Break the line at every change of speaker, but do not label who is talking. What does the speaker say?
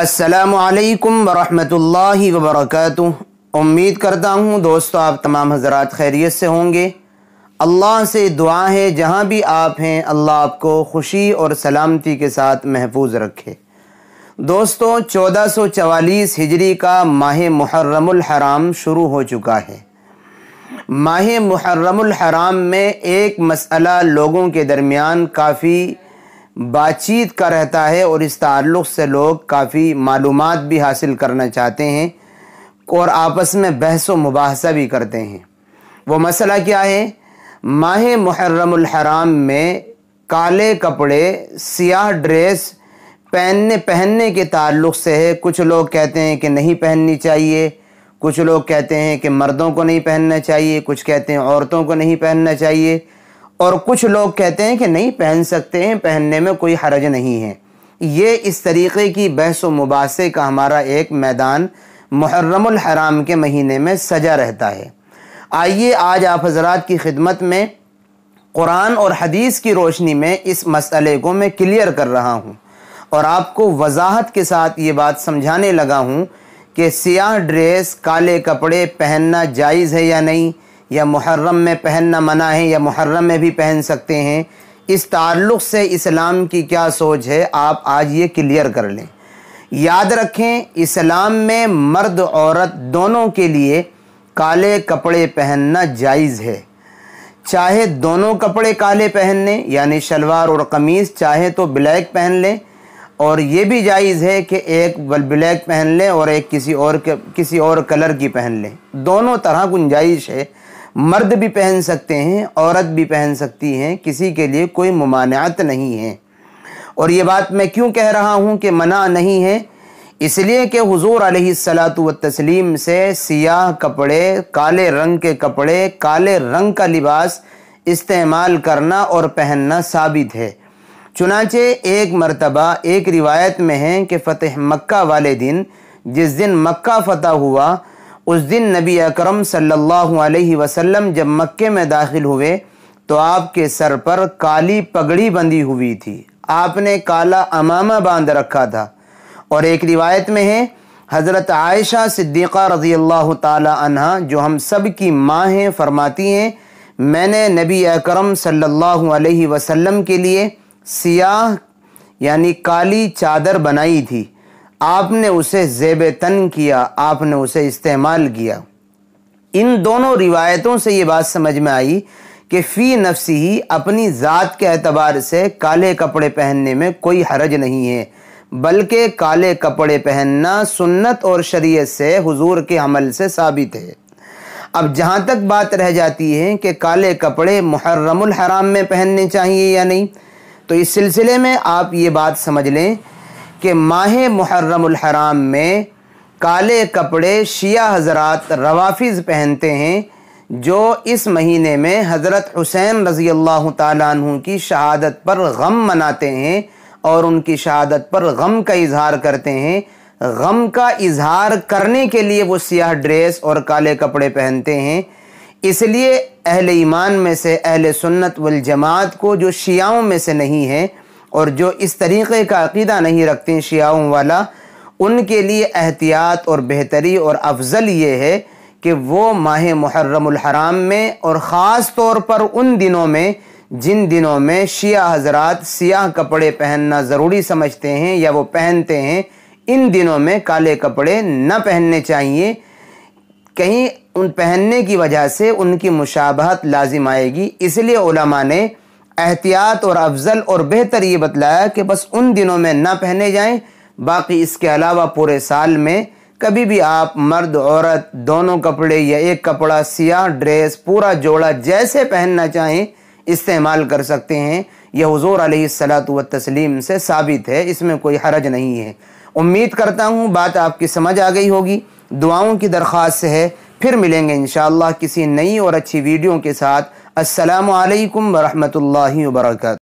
असलकम वरहमतुल्लाहि वबरकत उम्मीद करता हूँ दोस्तों आप तमाम हजरात खैरियत से होंगे अल्लाह से दुआ है जहाँ भी आप हैं अल्लाह आपको खुशी और सलामती के साथ महफूज रखे दोस्तों 1444 हिजरी का माह मुहर्रमुल हराम शुरू हो चुका है माह मुहर्रमुल हराम में एक मसला लोगों के दरमियान काफ़ी बातचीत का रहता है और इस ताल्लुक़ से लोग काफ़ी मालूम भी हासिल करना चाहते हैं और आपस में बहस व मुबासा भी करते हैं वो मसला क्या है माह मुहर्रम में काले कपड़े सियाह ड्रेस पहनने पहनने के ताल्लुक़ से है कुछ लोग कहते हैं कि नहीं पहननी चाहिए कुछ लोग कहते हैं कि मर्दों को नहीं पहनना चाहिए कुछ कहते हैं औरतों को नहीं पहनना चाहिए और कुछ लोग कहते हैं कि नहीं पहन सकते हैं पहनने में कोई हरज नहीं है ये इस तरीके की बहस व मुबासे का हमारा एक मैदान मुहर्रमुल हराम के महीने में सजा रहता है आइए आज आप हजरात की खिदमत में कुरान और हदीस की रोशनी में इस मसले को मैं क्लियर कर रहा हूँ और आपको वजाहत के साथ ये बात समझाने लगा हूँ कि सियाह ड्रेस काले कपड़े पहनना जायज़ है या नहीं या मुहर्रम में पहनना मना है या मुहर्रम में भी पहन सकते हैं इस ताल्लुक़ से इस्लाम की क्या सोच है आप आज ये क्लियर कर लें याद रखें इस्लाम में मर्द औरत दोनों के लिए काले कपड़े पहनना जायज़ है चाहे दोनों कपड़े काले पहन लें यानी शलवार और कमीज़ चाहे तो ब्लैक पहन लें और ये भी जायज़ है कि एक ब्लैक पहन लें और एक किसी और किसी और कलर की पहन लें दोनों तरह गुंजाइश है मर्द भी पहन सकते हैं औरत भी पहन सकती हैं किसी के लिए कोई ममानियात नहीं है
और ये बात मैं
क्यों कह रहा हूँ कि मना नहीं है इसलिए कि हुजूर सलात व तस्लीम से सियाह कपड़े काले रंग के कपड़े काले रंग का लिबास इस्तेमाल करना और पहनना साबित है चुनाचे एक मरतबा एक रिवायत में है कि फ़तेह मक्का वाले दिन जिस दिन मक्का फ़तह हुआ उस दिन नबी अकरम सल्लल्लाहु अलैहि वसल्लम जब मक्के में दाखिल हुए तो आपके सर पर काली पगड़ी बंधी हुई थी आपने काला अमामा बांध रखा था और एक रिवायत में है हज़रत आयशा सिद्दीक़ा रज़ी अल्लाह तहा जो हम सब की माँ हैं फरमाती हैं मैंने नबी अकरम सल्लल्लाहु अलैहि वसल्लम के लिए सियाह यानी काली चादर बनाई थी आपने उसे जेब तन किया आपने उसे इस्तेमाल किया इन दोनों रिवायतों से ये बात समझ में आई कि फ़ी नफसी ही अपनी ज़ात के अतबार से काले कपड़े पहनने में कोई हरज नहीं है बल्कि काले कपड़े पहनना सुन्नत और शरीयत से हुजूर के अमल से साबित है अब जहाँ तक बात रह जाती है कि काले कपड़े मुहर्रमुल हराम में पहनने चाहिए या नहीं तो इस सिलसिले में आप ये बात समझ लें कि माह मुहर्रम में काले कपड़े शिया हजरात रवाफिज़ पहनते हैं जो इस महीने में हज़रत हुसैन रज़ी अल्लाह तु की शहादत पर गम मनाते हैं और उनकी शहादत पर गम का इजहार करते हैं गम का इजहार करने के लिए वो सियाह ड्रेस और काले कपड़े पहनते हैं इसलिए अहल ईमान में से अहल सुन्नत वल जमात को जो शियाओं में से नहीं है और जो इस तरीक़े का अकीदा नहीं रखते शियाओं वाला उनके लिए एहतियात और बेहतरी और अफजल ये है कि वो माह मुहर्रमहराम में और ख़ास तौर पर उन दिनों में जिन दिनों में शिया हजरात सियाह कपड़े पहनना ज़रूरी समझते हैं या वो पहनते हैं इन दिनों में काले कपड़े न पहनने चाहिए कहीं उन पहनने की वजह से उनकी मुशाबहत लाजिम आएगी इसलिए ने एहतियात और अफजल और बेहतर ये बतलाया कि बस उन दिनों में ना पहने जाएं बाकी इसके अलावा पूरे साल में कभी भी आप मर्द औरत दोनों कपड़े या एक कपड़ा सियाह ड्रेस पूरा जोड़ा जैसे पहनना चाहें इस्तेमाल कर सकते हैं यह हजूर सलात व तस्लीम से साबित है इसमें कोई हरज नहीं है उम्मीद करता हूँ बात आपकी समझ आ गई होगी दुआओं की दरख्वास्त है फिर मिलेंगे इन किसी नई और अच्छी वीडियो के साथ असलकम वरहमल वर्का